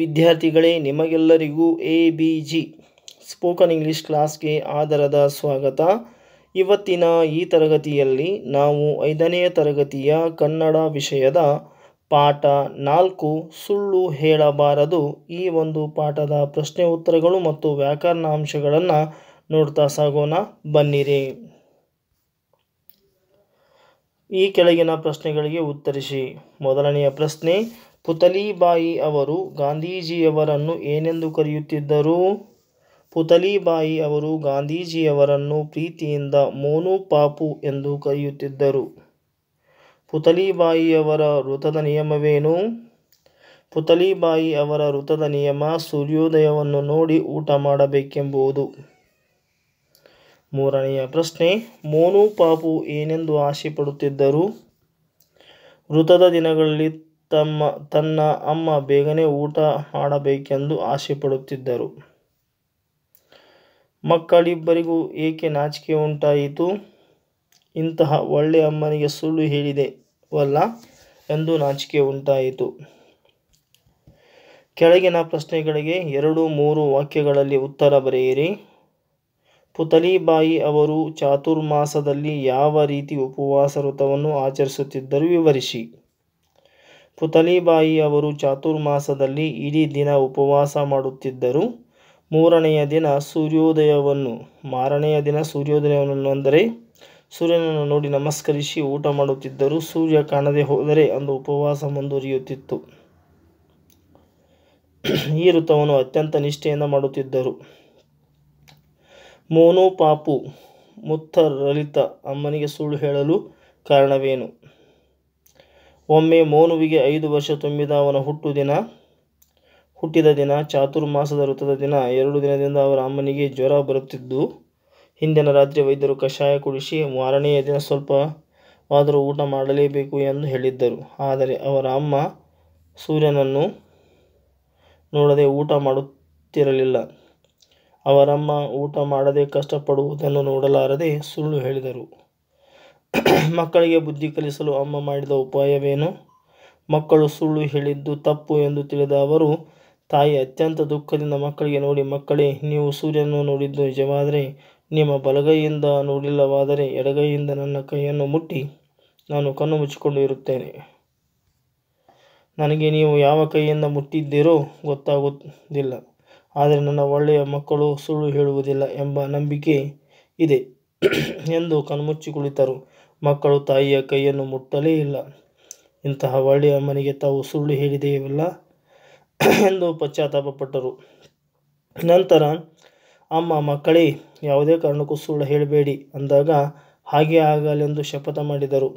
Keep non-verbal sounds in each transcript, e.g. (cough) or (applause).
ವಿದ್ಯಾರ್ಥಿಗಳೇ ನಿಮಗೆಲ್ಲರಿಗೂ A B G spoken English ಕ್ಲಾಸ್ಗೆ ಆದರದ ಸ್ವಾಗತ ಇವತ್ತಿನ ಈ ತರಗತಿಯಲ್ಲಿ ನಾವು ಐದನೆಯ ತರಗತಿಯ ಕನ್ನಡ ವಿಷಯದ ಪಾಠ ನಾಲ್ಕು ಸುಳ್ಳು ಹೇಳಬಾರದು ಈ ಒಂದು ಪಾಠದ ಪ್ರಶ್ನೆ ಉತ್ತರಗಳು ಮತ್ತು ವ್ಯಾಕರಣಾಂಶಗಳನ್ನು ನೋಡ್ತಾ ಸಾಗೋಣ ಬನ್ನಿರಿ ಈ ಕೆಳಗಿನ ಪ್ರಶ್ನೆಗಳಿಗೆ ಉತ್ತರಿಸಿ ಮೊದಲನೆಯ ಪ್ರಶ್ನೆ ಪುತಲಿಬಾಯಿ ಅವರು ಗಾಂಧೀಜಿಯವರನ್ನು ಏನೆಂದು ಕರೆಯುತ್ತಿದ್ದರು ಪುತಲಿಬಾಯಿ ಅವರು ಗಾಂಧೀಜಿಯವರನ್ನು ಪ್ರೀತಿಯಿಂದ ಮೋನು ಪಾಪು ಎಂದು ಕರೆಯುತ್ತಿದ್ದರು ಪುತಲಿಬಾಯಿಯವರ ವೃತದ ನಿಯಮವೇನು ಪುತಲಿಬಾಯಿ ಅವರ ವೃತದ ನಿಯಮ ಸೂರ್ಯೋದಯವನ್ನು ನೋಡಿ ಊಟ ಮಾಡಬೇಕೆಂಬುದು ಮೂರನೆಯ ಪ್ರಶ್ನೆ ಮೋನು ಪಾಪು ಏನೆಂದು ಆಶೆ ಪಡುತ್ತಿದ್ದರು ವೃತದ ದಿನಗಳಲ್ಲಿ ತಮ್ಮ ತನ್ನ ಅಮ್ಮ ಬೇಗನೆ ಊಟ ಮಾಡಬೇಕೆಂದು ಆಸೆಪಡುತ್ತಿದ್ದರು ಮಕ್ಕಳಿಬ್ಬರಿಗೂ ಏಕೆ ನಾಚಿಕೆ ಉಂಟಾಯಿತು ಇಂತಹ ಒಳ್ಳೆ ಅಮ್ಮನಿಗೆ ಸುಳ್ಳು ಹೇಳಿದೆವಲ್ಲ ಎಂದು ನಾಚಿಕೆ ಉಂಟಾಯಿತು ಕೆಳಗಿನ ಪ್ರಶ್ನೆಗಳಿಗೆ ಎರಡು ಮೂರು ವಾಕ್ಯಗಳಲ್ಲಿ ಉತ್ತರ ಬರೆಯಿರಿ ಪುತಲಿಬಾಯಿ ಅವರು ಚಾತುರ್ಮಾಸದಲ್ಲಿ ಯಾವ ರೀತಿ ಉಪವಾಸ ಋತವನ್ನು ಆಚರಿಸುತ್ತಿದ್ದರು ವಿವರಿಸಿ ಪುತಲಿಬಾಯಿ ಅವರು ಚಾತುರ್ಮಾಸದಲ್ಲಿ ಇಡೀ ದಿನ ಉಪವಾಸ ಮಾಡುತ್ತಿದ್ದರು ಮೂರನೆಯ ದಿನ ಸೂರ್ಯೋದಯವನ್ನು ಮಾರನೆಯ ದಿನ ಸೂರ್ಯೋದಯವನ್ನು ಅಂದರೆ ಸೂರ್ಯನನ್ನು ನೋಡಿ ನಮಸ್ಕರಿಸಿ ಊಟ ಮಾಡುತ್ತಿದ್ದರು ಸೂರ್ಯ ಕಾಣದೆ ಹೋದರೆ ಅಂದು ಉಪವಾಸ ಮುಂದುವರಿಯುತ್ತಿತ್ತು ಈ ಋತುವನ್ನು ಅತ್ಯಂತ ನಿಷ್ಠೆಯಿಂದ ಮಾಡುತ್ತಿದ್ದರು ಮೋನು ಪಾಪು ಮುತ್ತರಲಿತ ಅಮ್ಮನಿಗೆ ಸುಳ್ಳು ಹೇಳಲು ಕಾರಣವೇನು ಒಮ್ಮೆ ಮೋನುವಿಗೆ ಐದು ವರ್ಷ ತುಂಬಿದ ಅವನ ಹುಟ್ಟು ದಿನ ಹುಟ್ಟಿದ ದಿನ ಚಾತುರ್ಮಾಸದ ವೃತ್ತದ ದಿನ ಎರಡು ದಿನದಿಂದ ಅವರ ಅಮ್ಮನಿಗೆ ಜ್ವರ ಬರುತ್ತಿದ್ದು ಹಿಂದಿನ ರಾತ್ರಿ ವೈದ್ಯರು ಕಷಾಯ ಕುಡಿಸಿ ಮಾರನೆಯ ದಿನ ಸ್ವಲ್ಪವಾದರೂ ಊಟ ಮಾಡಲೇಬೇಕು ಎಂದು ಹೇಳಿದ್ದರು ಆದರೆ ಅವರ ಅಮ್ಮ ಸೂರ್ಯನನ್ನು ನೋಡದೆ ಊಟ ಮಾಡುತ್ತಿರಲಿಲ್ಲ ಅವರಮ್ಮ ಊಟ ಮಾಡದೆ ಕಷ್ಟಪಡುವುದನ್ನು ನೋಡಲಾರದೆ ಸುಳ್ಳು ಹೇಳಿದರು (clears throat) ಮಕ್ಕಳಿಗೆ ಬುದ್ಧಿ ಕಲಿಸಲು ಅಮ್ಮ ಮಾಡಿದ ಉಪಾಯವೇನು ಮಕ್ಕಳು ಸುಳ್ಳು ಹೇಳಿದ್ದು ತಪ್ಪು ಎಂದು ತಿಳಿದ ಅವರು ತಾಯಿ ಅತ್ಯಂತ ದುಃಖದಿಂದ ಮಕ್ಕಳಿಗೆ ನೋಡಿ ಮಕ್ಕಳೇ ನೀವು ಸೂರ್ಯನನ್ನು ನೋಡಿದ್ದು ನಿಜವಾದರೆ ನಿಮ್ಮ ಬಲಗೈಯಿಂದ ನೋಡಿಲ್ಲವಾದರೆ ಎಡಗೈಯಿಂದ ನನ್ನ ಕೈಯನ್ನು ಮುಟ್ಟಿ ನಾನು ಕಣ್ಣು ಮುಚ್ಚಿಕೊಂಡು ಇರುತ್ತೇನೆ ನನಗೆ ನೀವು ಯಾವ ಕೈಯಿಂದ ಮುಟ್ಟಿದ್ದೀರೋ ಗೊತ್ತಾಗುತ್ತಿಲ್ಲ ಆದರೆ ನನ್ನ ಒಳ್ಳೆಯ ಮಕ್ಕಳು ಸುಳ್ಳು ಹೇಳುವುದಿಲ್ಲ ಎಂಬ ನಂಬಿಕೆ ಇದೆ (clears throat) ಎಂದು ಕಣ್ಮುಚ್ಚಿ ಕುಳಿತರು ಮಕ್ಕಳು ತಾಯಿಯ ಕೈಯನ್ನು ಮುಟ್ಟಲೇ ಇಲ್ಲ ಇಂತಹ ಒಳ್ಳೆಯ ಅಮ್ಮನಿಗೆ ತಾವು ಸುಳ್ಳು ಹೇಳಿದೆಯಲ್ಲ ಎಂದು ಪಶ್ಚಾತ್ತಾಪಪಟ್ಟರು ನಂತರ ಅಮ್ಮ ಮಕ್ಕಳೇ ಯಾವುದೇ ಕಾರಣಕ್ಕೂ ಸುಳ್ಳು ಹೇಳಬೇಡಿ ಅಂದಾಗ ಹಾಗೆ ಆಗಲೆಂದು ಶಪಥ ಮಾಡಿದರು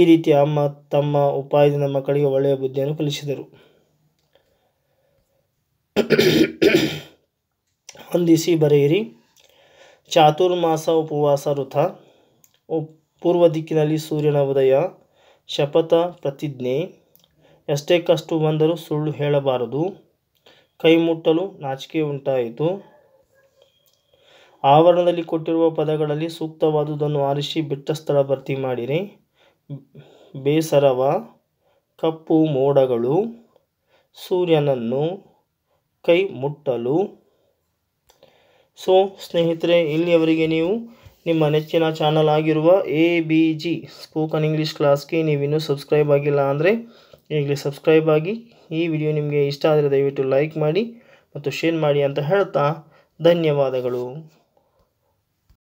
ಈ ರೀತಿ ಅಮ್ಮ ತಮ್ಮ ಉಪಾಯದಿಂದ ಮಕ್ಕಳಿಗೆ ಒಳ್ಳೆಯ ಬುದ್ಧಿಯನ್ನು ಕಲಿಸಿದರು ಹೊಂದಿಸಿ ಬರೆಯಿರಿ ಚಾತುರ್ಮಾಸ ಉಪವಾಸ ವೃಥ ಉಪ್ ಪೂರ್ವ ದಿಕ್ಕಿನಲ್ಲಿ ಸೂರ್ಯನ ಉದಯ ಶಪಥ ಪ್ರತಿಜ್ಞೆ ಎಷ್ಟೇ ಕಷ್ಟ ಬಂದರೂ ಸುಳ್ಳು ಹೇಳಬಾರದು ಕೈ ಮುಟ್ಟಲು ನಾಚಿಕೆ ಉಂಟಾಯಿತು ಆವರಣದಲ್ಲಿ ಕೊಟ್ಟಿರುವ ಪದಗಳಲ್ಲಿ ಸೂಕ್ತವಾದುದನ್ನು ಆರಿಸಿ ಬಿಟ್ಟ ಸ್ಥಳ ಭರ್ತಿ ಮಾಡಿರಿ ಬೇಸರವ ಕಪ್ಪು ಮೋಡಗಳು ಸೂರ್ಯನನ್ನು ಕೈ ಮುಟ್ಟಲು ಸೊ ಸ್ನೇಹಿತರೆ ಇಲ್ಲಿಯವರಿಗೆ ನೀವು ನಿಮ್ಮ ನೆಚ್ಚಿನ ಚಾನಲ್ ಆಗಿರುವ A B G spoken English ಕ್ಲಾಸ್ಗೆ ನೀವಿನ್ನೂ ಸಬ್ಸ್ಕ್ರೈಬ್ ಆಗಿಲ್ಲ ಅಂದರೆ ಈಗಲೇ ಸಬ್ಸ್ಕ್ರೈಬ್ ಆಗಿ ಈ ವಿಡಿಯೋ ನಿಮಗೆ ಇಷ್ಟ ಆದರೆ ದಯವಿಟ್ಟು ಲೈಕ್ ಮಾಡಿ ಮತ್ತು ಶೇರ್ ಮಾಡಿ ಅಂತ ಹೇಳ್ತಾ ಧನ್ಯವಾದಗಳು